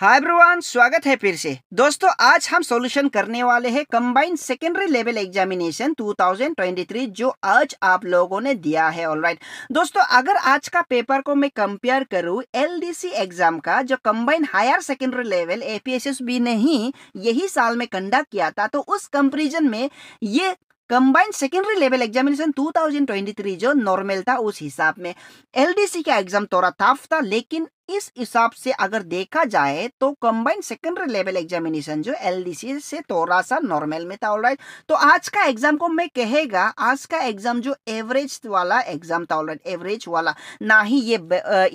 हाय ब्रुवान स्वागत है फिर से दोस्तों आज हम सॉल्यूशन करने वाले हैं कंबाइंड सेकेंडरी लेवल एग्जामिनेशन 2023 जो आज आप लोगों ने दिया है ऑलराइट right. दोस्तों अगर आज का पेपर को मैं कंपेयर करूं एलडीसी एग्जाम का जो combined higher secondary level APSSB ने ही यही साल में कंडक्ट किया था तो उस कंपेरिजन में ये कंबाइंड सेकेंडरी लेवल एग्जामिनेशन 2023 जो नॉर्मल था उस हिसाब में एलडीसी का एग्जाम थोड़ा टफ था लेकिन इस हिसाब से अगर देखा जाए तो कंबाइंड सेकेंडरी लेवल एग्जामिनेशन जो एलडीसी से थोड़ा सा नॉर्मल में था ऑलराइट तो आज का एग्जाम को मैं कहेगा आज का एग्जाम जो एवरेज वाला एग्जाम था ऑलराइट एवरेज वाला ना ही ये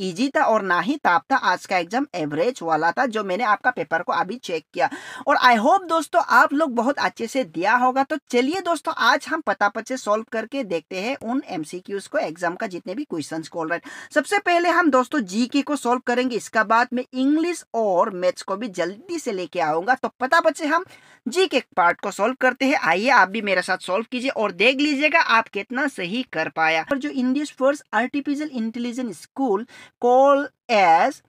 इजी था और ना ही ताप था आज का एग्जाम एवरेज वाला था जो मैंने आपका पेपर को अभी चेक किया और आई होप दोस्तों आप लोग बहुत अच्छे से दिया होगा तो चलिए दोस्तों आज हम पता पचे सॉल्व करके देखते हैं उन एमसीक्यूज को एग्जाम का जितने भी क्वेश्चन को ऑलराइट सबसे पहले हम दोस्तों जी को सोल्व सॉल्व करेंगे इसका बाद में इंग्लिश और मैथ्स को भी जल्दी से लेके आऊंगा तो पता बचे हम जी के पार्ट को सॉल्व करते हैं आइए आप भी मेरे साथ सॉल्व कीजिए और देख लीजिएगा आप कितना सही कर पाया और जो English first artificial intelligence school call as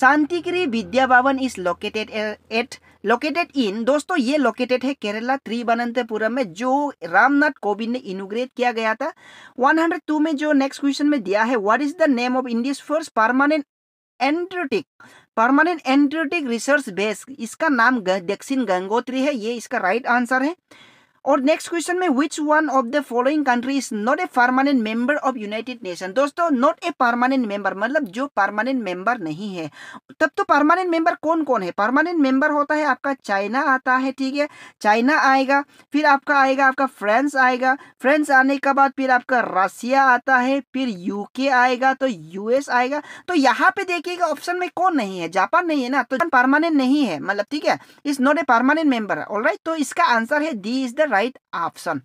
Shantigiri Vidya Bhavan is located at located in दोस्तों ये लोकेटेड है केरला त्रिवनंतपुरम में जो रामनाथ कोविंद ने इनोग्रेट किया गया था 102 में जो नेक्स्ट क्वेश्चन में दिया है what is the name of India's first permanent Antarctic permanent Antarctic research base इसका नाम दक्षिण गंगोत्री है ये इसका राइट आंसर है और नेक्स्ट क्वेश्चन में which one of the following country is not a permanent member of United Nation दोस्तों नॉट ए परमानेंट मेंबर मतलब जो परमानेंट मेंबर नहीं है तब तो परमानेंट मेंबर कौन कौन है परमानेंट मेंबर होता है आपका चाइना आता है ठीक है चाइना आएगा फिर आपका आएगा आपका फ्रांस आएगा फ्रांस आने के बाद फिर आपका रसिया आता है फिर यूके आएगा तो यूएस आएगा तो यहाँ पे देखिएगा ऑप्शन में कौन नहीं है जापान नहीं है ना तो परमानेंट नहीं है मतलब ठीक है is not a permanent member all तो इसका आंसर है D is the right option.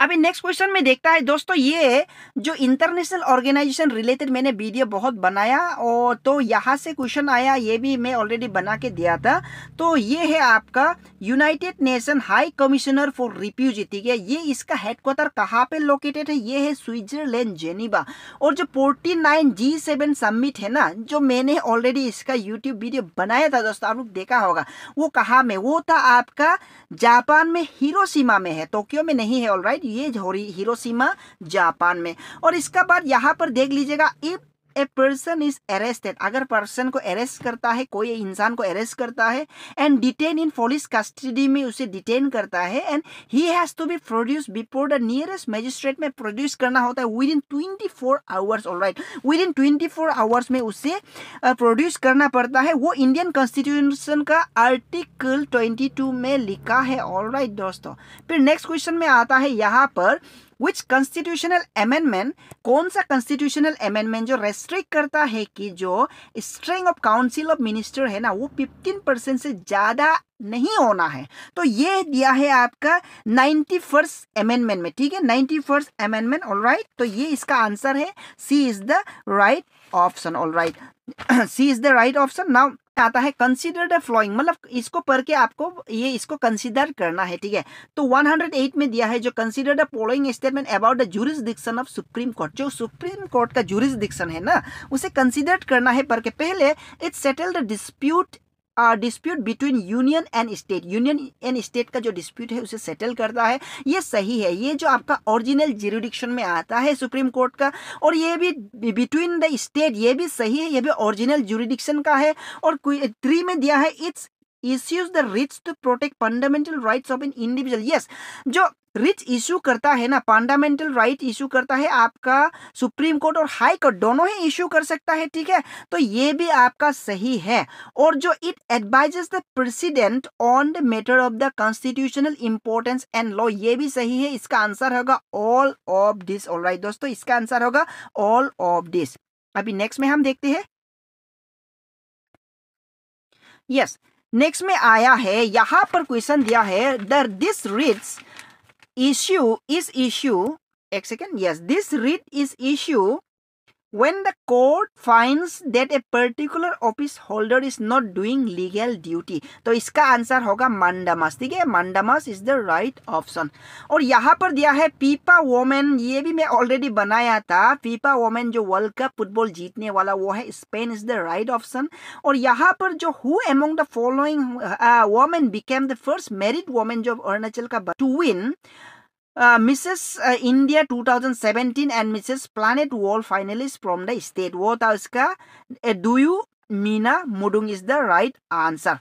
अभी नेक्स्ट क्वेश्चन में देखता है दोस्तों ये जो इंटरनेशनल ऑर्गेनाइजेशन रिलेटेड मैंने वीडियो बहुत बनाया और तो यहाँ से क्वेश्चन आया ये भी मैं ऑलरेडी बना के दिया था तो ये है आपका United Nation High Commissioner for refugee ठीक है ये इसका हेडक्वार्टर कहाँ पे लोकेटेड है ये है स्विट्जरलैंड जेनीबा और जो forty nine G seven summit है ना जो मैंने ऑलरेडी इसका यूट्यूब वीडियो बनाया था दोस्तों आप लोग देखा होगा वो कहाँ में वो था आपका जापान में हीरो में है टोक्यो में नहीं है ऑल राइट ये हो रही हिरोसीमा जापान में और इसका बाद यहाँ पर देख लीजिएगा if a person is arrested अगर पर्सन को अरेस्ट करता है कोई इंसान को अरेस्ट करता है and detain in police custody में उसे डिटेन करता है and he has to be produce before the nearest magistrate में प्रोड्यूस करना होता है within twenty four hours all right within twenty four hours में उसे प्रोड्यूस uh, करना पड़ता है वो इंडियन कॉन्स्टिट्यूशन का आर्टिकल ट्वेंटी टू में लिखा है ऑल राइट right, दोस्तों फिर नेक्स्ट क्वेश्चन में आता है यहाँ पर विच कॉन्स्टिट्यूशनल अमेंडमेंट कौन सा कॉन्स्टिट्यूशनल अमेंडमेंट जो रेस्ट्रिक्ट करता है कि जो strength of council of minister है ना वो 15 परसेंट से ज़्यादा नहीं होना है तो ये दिया है आपका नाइन्टी फर्स्ट अमेंडमेंट में ठीक है ninety first amendment all right तो ये इसका आंसर है C is the right option all right C is the right option now आता है कंसिडर द फ्लोइंग मतलब इसको पढ़ के आपको ये इसको कंसिडर करना है ठीक है तो 108 में दिया है जो consider the following statement about the jurisdiction of supreme court जो सुप्रीम कोर्ट का जूरिस्डिक्शन है ना उसे कंसिडर करना है पढ़ के पहले it's the dispute dispute between union and state union and state का जो डिस्प्यूट है उसे सेटल करता है ये सही है ये जो आपका ओरिजिनल जिरोडिक्शन में आता है सुप्रीम कोर्ट का और ये भी बिटवीन द स्टेट ये भी सही है ये भी ओरिजिनल जुरिडिक्शन का है और थ्री में दिया है it's issues the writ to protect fundamental rights of an individual yes जो रिच इशू करता है ना फंडामेंटल राइट इशू करता है आपका सुप्रीम कोर्ट और हाई कोर्ट दोनों ही इशू कर सकता है ठीक है तो ये भी आपका सही है और जो it advises the president on the matter of the constitutional importance and law ये भी सही है इसका आंसर होगा all of this all right दोस्तों इसका आंसर होगा ऑल ऑफ दिस अभी नेक्स्ट में हम देखते हैं यस yes, नेक्स्ट में आया है यहां पर क्वेश्चन दिया है दर this writs issue is issue. x again Yes, this read is issue When the court finds that a particular office holder is not doing legal duty, तो इसका आंसर होगा मंडमस ठीक है mandamus is the right option और यहाँ पर दिया है पीपा वोमेन ये भी मैं ऑलरेडी बनाया था पीपा वोमेन जो वर्ल्ड कप फुटबॉल जीतने वाला वो है Spain is the right option और यहाँ पर जो who among the following women became the first married women जो अरुणाचल का to win Uh, Mrs. Uh, India 2017 and Mrs. Planet World finalists from the state. What is Duyu Mina Mudung is the right answer.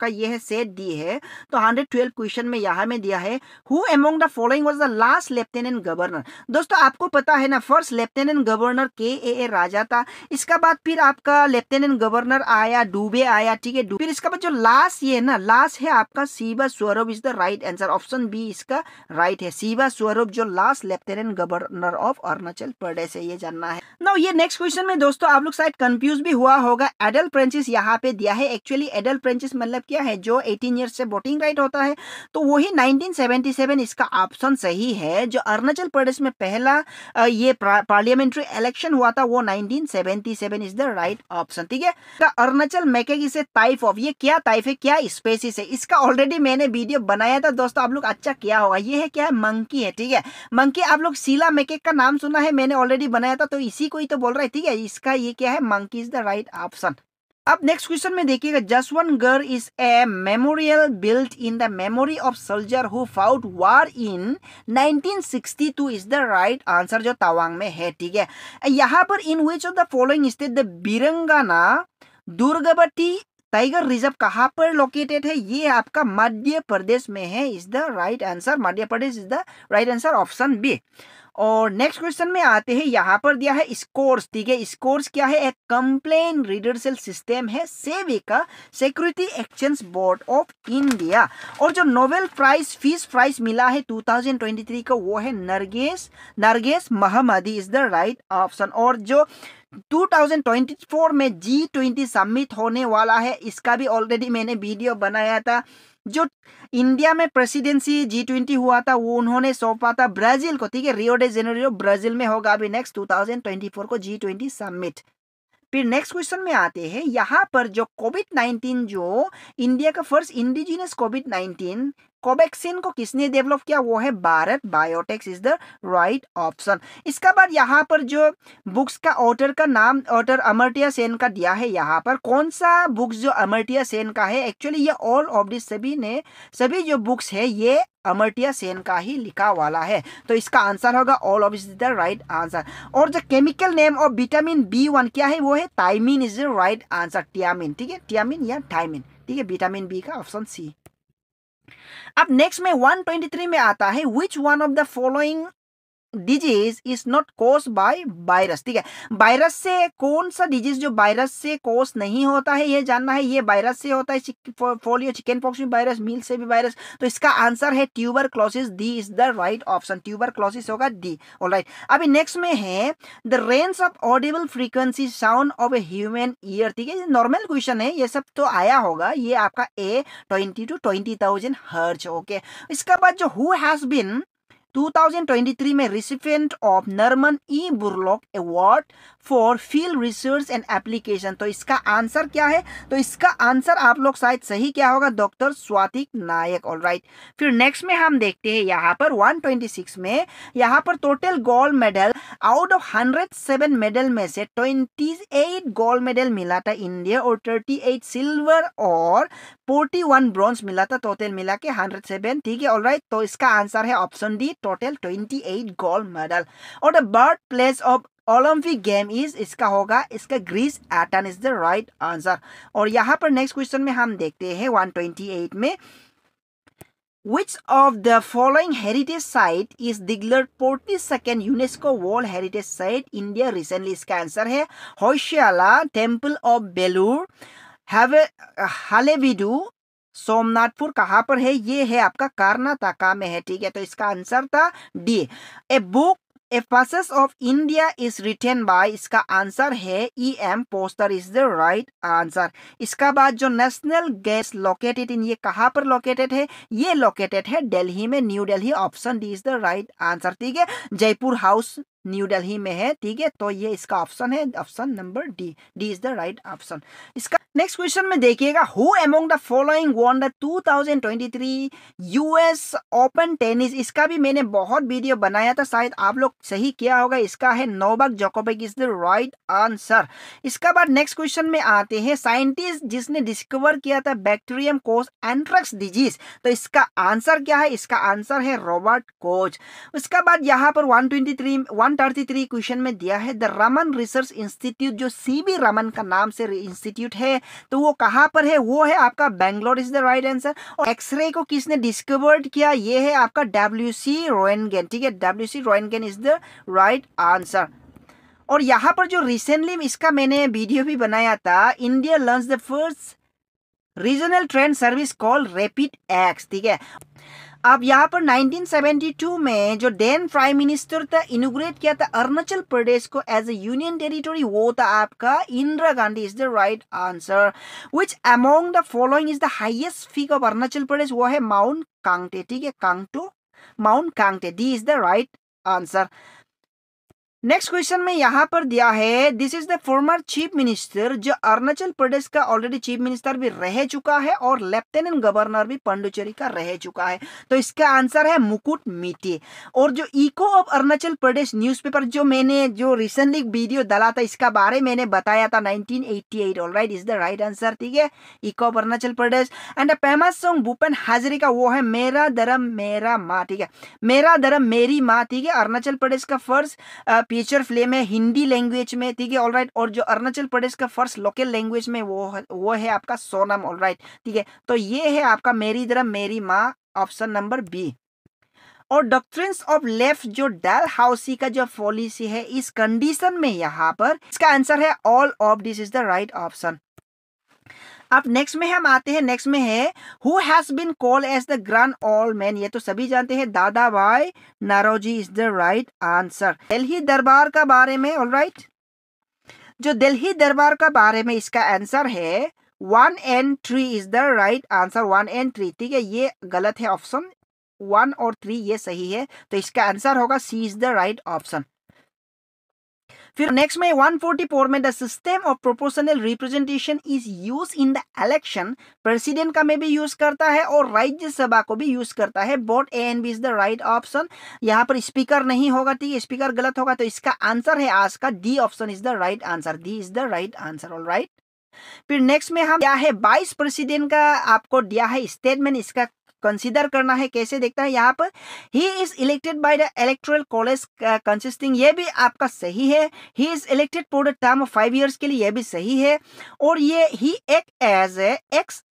आपका ये है set दी है तो hundred twelve question में यहाँ में दिया है who among the following was the last lieutenant governor दोस्तों आपको पता है ना फर्स्ट लेफ्टिनेंट गवर्नर के ए ए राजा था इसका बाद फिर आपका लेफ्टिनेंट गवर्नर आया डूबे आया ठीक है फिर इसका बाद जो लास्ट ये है ना लास्ट है आपका Shiva Swaroop is the right answer option B इसका राइट है शिवा स्वरूप जो last lieutenant governor of Arunachal Pradesh है ये जानना है ना ये नेक्स्ट क्वेश्चन में दोस्तों आप लोग शायद कंफ्यूज भी हुआ होगा एडल्ट प्रेंचिस यहाँ पे दिया है एक्चुअली एडल्ट प्रेंचिस मतलब क्या है जो 18 ईयर से वोटिंग राइट होता है तो वही 1977 इसका ऑप्शन सही है जो अरुणाचल प्रदेश में पहला ये पार्लियामेंट्री इलेक्शन हुआ था वो 1977 इज द राइट ऑप्शन ठीक है अरुणाचल मैकेग इसे टाइप ऑफ ये क्या टाइप है क्या स्पेसिस है इसका ऑलरेडी मैंने वीडियो बनाया था दोस्तों आप लोग अच्छा क्या होगा ये है क्या है मंकी है ठीक है मंकी आप लोग शीला मैकेग का नाम सुना है मैंने ऑलरेडी बनाया था तो इसी को ही तो बोल रहा है ठीक है इसका ये क्या है monkey is the right option अब नेक्स्ट क्वेश्चन में देखिएगा Jaswantgarh is a memorial built in the memory of soldier who fought war in 1962 is the right answer जो तवांग में है ठीक है यहाँ पर in which of the following state the Birangana Durgavati tiger reserve कहाँ पर लोकेटेड है ये आपका मध्य प्रदेश में है is the right answer Madhya Pradesh is the right answer option B और नेक्स्ट क्वेश्चन में आते हैं यहाँ पर दिया है स्कोर्स ठीक है स्कोर्स क्या है एक कंप्लेन रिडर्सल सिस्टम है सेवी का security exchange board of India और जो नोबेल प्राइज फीस प्राइज मिला है 2023 का वो है Narges Narges Mohammadi is the right option और जो 2024 में जी ट्वेंटी समिट होने वाला है इसका भी ऑलरेडी मैंने वीडियो बनाया था जो इंडिया में प्रेसिडेंसी जी ट्वेंटी हुआ था वो उन्होंने सौंपा था ब्राजील को ठीक है रियो डे जेनेरियो ब्राजील में होगा अभी नेक्स्ट 2024 को जी ट्वेंटी समिट फिर नेक्स्ट क्वेश्चन में आते हैं यहाँ पर जो कोविड नाइन्टीन जो इंडिया का first indigenous COVID nineteen Covaxin को किसने डेवलप किया वो है Bharat Biotechs is the right option इसका बाद यहाँ पर जो बुक्स का ऑर्डर का नाम ऑर्डर अमरटिया सेन का दिया है यहाँ पर कौन सा बुक्स जो अमरटिया सेन का है एक्चुअली ये ऑल ऑफ दिस सभी ने सभी जो बुक्स है ये अमर्टिया सेन का ही लिखा वाला है तो इसका आंसर होगा all of is the right answer और जो chemical name of vitamin B one क्या है वो है thiamine is the right answer thiamine ठीक है टियामिन या टाइमिन ठीक है विटामिन बी का ऑप्शन सी अब नेक्स्ट में 123 में आता है which one of the following disease is not caused by virus ठीक है वायरस से कौन सा डिजीज जो वायरस से कोस नहीं होता है ये जानना है ये वायरस से होता है फोलियो चिकन पॉक्स में वायरस मील से भी वायरस तो इसका आंसर है tuberculosis D is the right option tuberculosis होगा डी ऑल राइट अभी नेक्स्ट में है the range of audible frequency sound of a human ear ठीक है नॉर्मल क्वेश्चन है ये सब तो आया होगा ये आपका A twenty two twenty thousand हर्च ओके इसके बाद जो हु हैज बिन 2023 में recipient of Norman E Borlaug award for field research and application तो इसका आंसर क्या है तो इसका आंसर आप लोग शायद सही क्या होगा doctor Swatik Nayak all right फिर नेक्स्ट में हम देखते हैं यहाँ पर 126 में यहाँ पर total gold medal out of 107 medal में से 28 गोल्ड मेडल मिला था इंडिया और 38 सिल्वर और 41 ब्रॉन्ज मिला था टोटल मिला के सेवन ठीक है ऑल राइट तो इसका आंसर है option D total eight gold medal और the birth place of Olympic game is इसका होगा इसका Greece Athens is the right answer और यहां पर नेक्स्ट क्वेश्चन में हम देखते हैं 128 में Which of the following heritage site is declared 42nd UNESCO World Heritage Site India recently? इसका आंसर है होशियाला टेम्पल ऑफ बेलूर हलेविडू सोमनाथपुर कहाँ पर है ये है आपका कर्नाटका में है ठीक है तो इसका आंसर था डी ए बुक एफासस of India is written by इसका आंसर है E M Forster is the right answer इसका बाद जो नेशनल गैस लोकेटेड इन ये कहाँ पर लोकेटेड है ये लोकेटेड है दिल्ली में New Delhi option D is the right answer ठीक है जयपुर हाउस न्यू दिल्ली में है ठीक है तो ये इसका ऑप्शन है option number D D is the right option इसका नेक्स्ट क्वेश्चन में देखिएगा who among the following won the 2023 US Open tennis इसका भी मैंने बहुत वीडियो बनाया था शायद आप लोग सही किया होगा इसका है नोबक जोकोबिक इज द राइट आंसर इसका बाद नेक्स्ट क्वेश्चन में आते हैं साइंटिस्ट जिसने डिस्कवर किया था बैक्टीरियम कोज एंट्रक्स डिजीज तो इसका आंसर क्या है इसका आंसर है रॉबर्ट कोच उसका बाद यहाँ पर वन 1 133 क्वेश्चन में दिया है द रमन रिसर्च इंस्टीट्यूट जो सी बी रमन का नाम से इंस्टीट्यूट है तो वो कहाँ पर है वो है आपका Bangalore is the right answer और एक्सरे को किसने डिस्कवर्ड किया ये है आपका डब्ल्यू सी रोयनगेन ठीक है W C Roentgen is the right answer और यहाँ पर जो रिसेंटली इसका मैंने वीडियो भी बनाया था India learn the first regional train service call Rapid X ठीक है अब यहाँ पर 1972 में जो डेन प्राइम मिनिस्टर था इनोग्रेट किया था अरुणाचल प्रदेश को एज ए यूनियन टेरिटोरी वो था आपका Indira Gandhi is the right answer which among the following is the highest peak of Arunachal Pradesh वो है माउंट कांगटे ठीक है Kangto Mount Kangto D is the right answer next question में यहाँ पर दिया है this is the former chief minister जो अरुणाचल प्रदेश का ऑलरेडी चीफ मिनिस्टर भी रह चुका है और लेफ्टिनेंट गवर्नर भी पंडुचेरी का रह चुका है तो इसका आंसर है मुकुट मिटी और जो Echo of Arunachal Pradesh newspaper जो मैंने जो रिसेंटली वीडियो डाला था इसका बारे मैंने बताया था nineteen eighty eight is the right answer ठीक है Echo of Arunachal Pradesh and famous song Bhupen Hazari का वो है मेरा धर्म मेरा माँ ठीक है मेरा धर्म मेरी माँ ठीक है अरुणाचल प्रदेश का फर्स्ट फीचर फ्लेम है हिंदी लैंग्वेज में ठीक है ऑलराइट और जो अरुणाचल प्रदेश का फर्स्ट लोकल लैंग्वेज में वो वो है आपका सोनम ऑल राइट ठीक है तो ये है आपका मेरी धर्म मेरी माँ ऑप्शन नंबर बी और डॉक्ट्रिन्स ऑफ लेफ्ट जो डेल हाउसी का जो पॉलिसी है इस कंडीशन में यहाँ पर इसका आंसर है all of this is the right option अब नेक्स्ट में हम आते हैं नेक्स्ट में है who has been called as the grand old man ये तो सभी जानते हैं Dadabhai Naoroji is the right answer Delhi Darbar का बारे में ऑल राइट जो दिल्ली दरबार का बारे में इसका आंसर है one and three is the right answer one and three ठीक है ये गलत है ऑप्शन वन और थ्री ये सही है तो इसका आंसर होगा C is the right option फिर नेक्स्ट में 144 में the system of proportional representation is use in the election president का में भी यूज करता है और राज्यसभा को भी यूज करता है both A and B is the right option यहाँ पर स्पीकर नहीं होगा ठीक है स्पीकर गलत होगा तो इसका आंसर है आज का D option is the right answer D is the right answer all right फिर नेक्स्ट में हम क्या है वाइस प्रेसिडेंट का आपको दिया है स्टेटमेंट इसका कंसिडर करना है कैसे देखता है यहाँ पर he is elected by the electoral college consisting ये भी आपका सही है he is elected for the term of five years के लिए यह भी सही है और ये he act as ex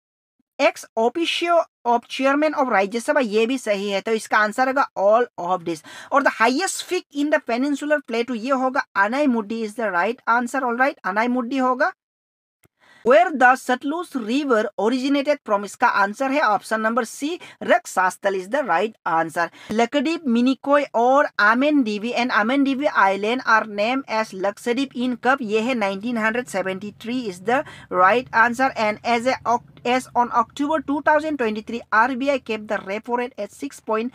ex officio of chairman of Rajya Sabha ये भी सही है तो इसका आंसर होगा ऑल ऑफ दिस और the highest peak in the peninsular plateau ये होगा Anaimudi is the right answer all right Anaimudi होगा where the Sutlej river originated from इसका आंसर है option number C Rakshastal is the right answer Laccadive Minicoy और Amindivi and Amindivi island are name as Lakshadweep in कब ये है 1973 is the right answer and as a as on October 2023 RBI kept the repo rate at 6.5%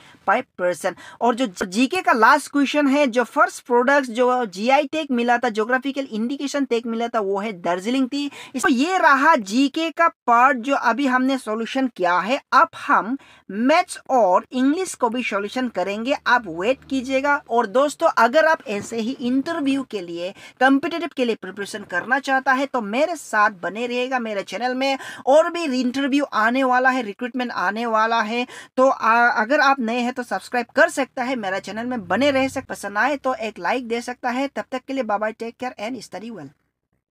percent. और जो GK का last question है जो first products जो GI टेक मिला था geographical indication टेक मिला था वो है दर्जिलिंग थी इसको ये रहा GK का part जो अभी हमने solution किया है अब हम maths और English को भी solution करेंगे आप wait कीजिएगा और दोस्तों अगर आप ऐसे ही interview के लिए competitive के लिए preparation करना चाहता है तो मेरे साथ बने रहेगा मेरे channel में और भी इंटरव्यू आने वाला है रिक्रूटमेंट आने वाला है तो आ, अगर आप नए हैं तो सब्सक्राइब कर सकता है मेरा चैनल में बने रह सक पसंद आए तो एक लाइक दे सकता है तब तक के लिए बाबा take care and study well